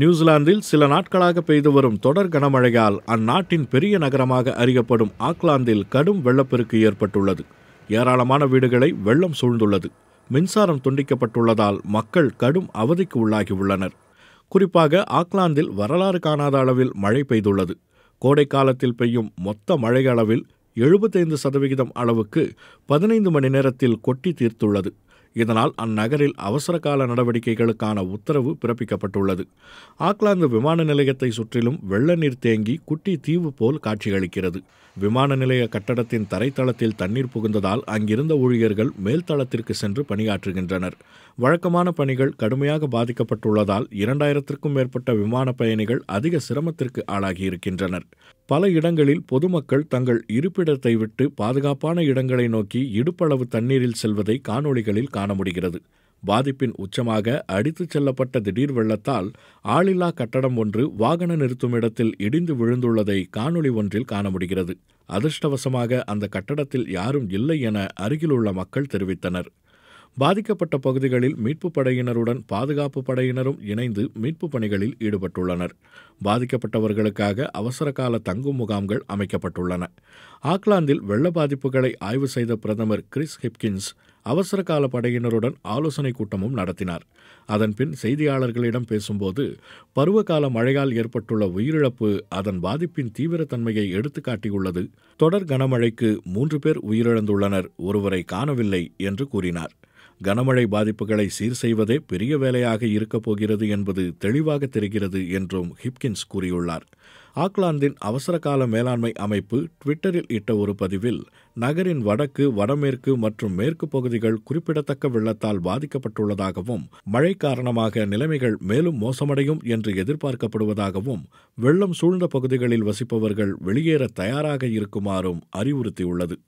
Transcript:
நியூசிலாந்தில் சில நாட்களாக பெய்து வரும் தொடர் கனமழையால் அந்நாட்டின் பெரிய நகரமாக அறியப்படும் ஆக்லாந்தில் கடும் வெள்ளப்பெருக்கு ஏற்பட்டுள்ளது ஏராளமான வீடுகளை வெள்ளம் சூழ்ந்துள்ளது மின்சாரம் துண்டிக்கப்பட்டுள்ளதால் மக்கள் கடும் அவதிக்கு உள்ளாகியுள்ளனர் குறிப்பாக ஆக்லாந்தில் வரலாறு காணாத அளவில் மழை பெய்துள்ளது கோடை காலத்தில் பெய்யும் மொத்த மழை அளவில் எழுபத்தைந்து சதவிகிதம் அளவுக்கு பதினைந்து மணி நேரத்தில் கொட்டி தீர்த்துள்ளது இதனால் அந்நகரில் அவசரகால நடவடிக்கைகளுக்கான உத்தரவு பிறப்பிக்கப்பட்டுள்ளது ஆக்லாந்து விமான நிலையத்தை சுற்றிலும் வெள்ள நீர் தேங்கி குட்டி தீவு போல் காட்சியளிக்கிறது விமான நிலைய கட்டடத்தின் தரைத்தளத்தில் தண்ணீர் புகுந்ததால் அங்கிருந்த ஊழியர்கள் மேல்தளத்திற்கு சென்று பணியாற்றுகின்றனர் வழக்கமான பணிகள் கடுமையாக பாதிக்கப்பட்டுள்ளதால் இரண்டாயிரத்திற்கும் மேற்பட்ட விமான பயணிகள் அதிக சிரமத்திற்கு ஆளாகியிருக்கின்றனர் பல இடங்களில் பொதுமக்கள் தங்கள் இருப்பிடத்தை விட்டு பாதுகாப்பான இடங்களை நோக்கி இடுப்பளவு தண்ணீரில் செல்வதை காணொளிகளில் காண முடிகிறது பாதிப்பின் உச்சமாக அடித்துச் செல்லப்பட்ட திடீர் வெள்ளத்தால் ஆளில்லா கட்டடம் ஒன்று வாகன நிறுத்தும் இடத்தில் இடிந்து விழுந்துள்ளதை காணொளி ஒன்றில் காண முடிகிறது அதிர்ஷ்டவசமாக அந்த கட்டடத்தில் யாரும் இல்லை என அருகிலுள்ள மக்கள் தெரிவித்தனர் பாதிக்கப்பட்ட பகுதிகளில் மீட்புப் படையினருடன் பாதுகாப்பு படையினரும் இணைந்து மீட்புப் பணிகளில் ஈடுபட்டுள்ளனர் பாதிக்கப்பட்டவர்களுக்காக அவசர கால தங்கும் முகாம்கள் அமைக்கப்பட்டுள்ளன ஆக்லாந்தில் வெள்ள பாதிப்புகளை ஆய்வு செய்த பிரதமர் கிறிஸ் ஹிப்கின்ஸ் அவசர கால படையினருடன் ஆலோசனை கூட்டமும் நடத்தினார் அதன்பின் செய்தியாளர்களிடம் பேசும்போது பருவகால மழையால் ஏற்பட்டுள்ள உயிரிழப்பு அதன் பாதிப்பின் தீவிரத்தன்மையை எடுத்துக்காட்டியுள்ளது தொடர் கனமழைக்கு மூன்று பேர் உயிரிழந்துள்ளனர் ஒருவரை காணவில்லை என்று கூறினார் கனமழை பாதிப்புகளை சீர் செய்வதே பெரிய வேலையாக இருக்கப் போகிறது என்பது தெளிவாக தெரிகிறது என்றும் ஹிப்கின்ஸ் கூறியுள்ளார் ஆக்லாந்தின் அவசரகால மேலாண்மை அமைப்பு ட்விட்டரில் இட்ட ஒரு பதிவில் நகரின் வடக்கு வடமேற்கு மற்றும் மேற்கு பகுதிகள் குறிப்பிடத்தக்க வெள்ளத்தால் பாதிக்கப்பட்டுள்ளதாகவும் மழை காரணமாக நிலைமைகள் மேலும் மோசமடையும் என்று எதிர்பார்க்கப்படுவதாகவும் வெள்ளம் சூழ்ந்த பகுதிகளில் வசிப்பவர்கள் வெளியேற தயாராக இருக்குமாறும் அறிவுறுத்தியுள்ளது